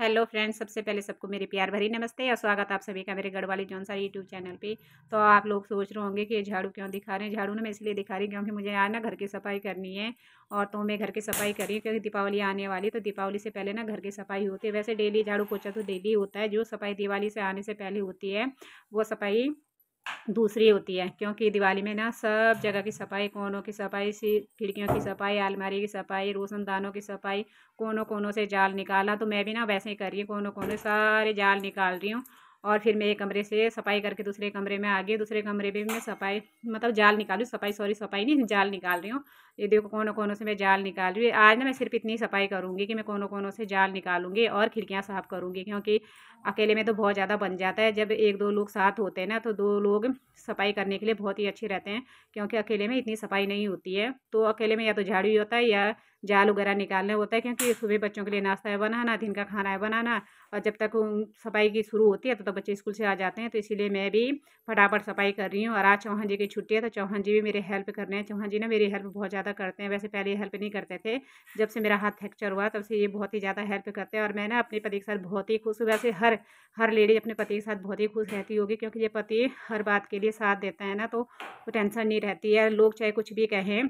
hello friends सबसे पहले सबको मेरे प्यार भरी नमस्ते और स्वागत आप सभी का मेरे गढ़वाली जौनसारी यूट्यूब चैनल पे तो आप लोग सोच रहे होंगे कि ये झाड़ू क्यों दिखा रहे हैं झाड़ू ना मैं इसलिए दिखा रही क्योंकि मुझे आज ना घर की सफाई करनी है और तो मैं घर की सफाई कर रही हूँ क्योंकि दीपावली आने वाली तो दीपावली से पहले ना घर की सफाई होती है वैसे डेली झाड़ू पोछा तो डेली होता है जो सफाई दिवाली से आने से पहले होती है वो सफाई दूसरी होती है क्योंकि दिवाली में ना सब जगह की सफाई कोनों की सफाई सी खिड़कियों की सफाई अलमारी की सफाई रोशनदानों की सफाई कोनों कोनों से जाल निकालना तो मैं भी ना वैसे ही कर रही हूँ कोनों कोनों सारे जाल निकाल रही हूँ और फिर मैं एक कमरे से सफाई करके दूसरे कमरे में आ गई दूसरे कमरे में मैं सफाई मतलब जाल निकाल रही सफाई सॉरी सफाई नहीं जाल निकाल रही हूँ ये देखो कोनों कोनों से मैं जाल निकाल रही हूँ आज ना मैं सिर्फ इतनी सफाई करूँगी कि मैं कोनों कोनों से जाल निकालूंगी और खिड़कियाँ साफ़ करूँगी क्योंकि अकेले में तो बहुत ज़्यादा बन जाता है जब एक दो लोग साथ होते हैं ना तो दो लोग सफाई करने के लिए बहुत ही अच्छे रहते हैं क्योंकि अकेले में इतनी सफाई नहीं होती है तो अकेले में या तो झाड़ू ही होता है या जाल वगैरह निकालना होता है क्योंकि सुबह बच्चों के लिए नाश्ता है बनाना दिन का खाना है बनाना और जब तक सफाई की शुरू होती है तो तब तो बच्चे स्कूल से आ जाते हैं तो इसीलिए मैं भी फटाफट सफाई कर रही हूँ और आज चौहान जी की छुट्टी है तो चौहान जी भी मेरे हेल्प कर रहे हैं चौहान जी ना मेरी हेल्प बहुत ज़्यादा करते हैं वैसे पहले हेल्प नहीं करते थे जब से मेरा हाथ फ्रैक्चर हुआ तब से ये बहुत ही ज़्यादा हेल्प करते हैं और मैं ना अपने पति के साथ बहुत ही खुश वैसे हर हर लेडी अपने पति के साथ बहुत ही खुश रहती होगी क्योंकि ये पति हर बात के लिए साथ देता है ना तो टेंशन नहीं रहती है लोग चाहे कुछ भी कहें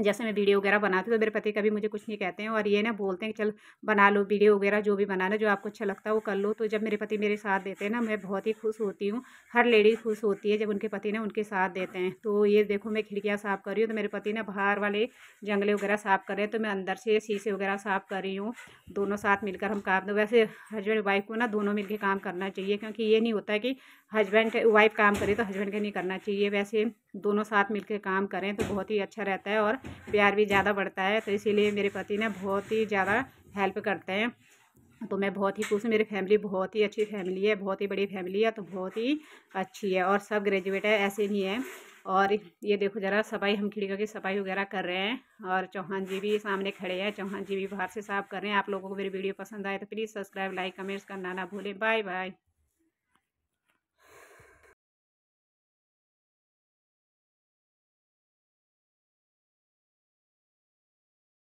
जैसे मैं वीडियो वगैरह बनाती हूँ तो मेरे पति कभी मुझे कुछ नहीं कहते हैं और ये ना बोलते हैं कि चल बना लो वीडियो वगैरह जो भी बनाना जो आपको अच्छा लगता है वो कर लो तो जब मेरे पति मेरे साथ देते हैं ना मैं बहुत ही खुश होती हूँ हर लेडी खुश होती है जब उनके पति ना उनके साथ देते हैं तो ये देखो मैं खिड़कियाँ साफ़ कर रही हूँ तो मेरे पति ना बाहर वाले जंगले वगैरह साफ़ कर रहे हैं तो मैं अंदर से शीशे वगैरह साफ़ कर रही हूँ दोनों साथ मिलकर हम काम वैसे हस्बैंड वाइफ को ना दोनों मिलकर काम करना चाहिए क्योंकि ये नहीं होता कि हस्बैंड वाइफ काम करे तो हस्बैंड के नहीं करना चाहिए वैसे दोनों साथ मिलकर काम करें तो बहुत ही अच्छा रहता है और प्यार भी ज़्यादा बढ़ता है तो इसीलिए मेरे पति ना बहुत ही ज़्यादा हेल्प करते हैं तो मैं बहुत ही खुश हूँ मेरी फैमिली बहुत ही अच्छी फैमिली है बहुत ही बड़ी फैमिली है तो बहुत ही अच्छी है और सब ग्रेजुएट है ऐसे नहीं है और ये देखो ज़रा सफाई हम खिड़कियों की सफाई वगैरह कर रहे हैं और चौहान जी भी सामने खड़े हैं चौहान जी भी बाहर से साफ कर रहे हैं आप लोगों को मेरी वीडियो पसंद आए तो प्लीज़ सब्सक्राइब लाइक कमेंट्स करना ना भूलें बाय बाय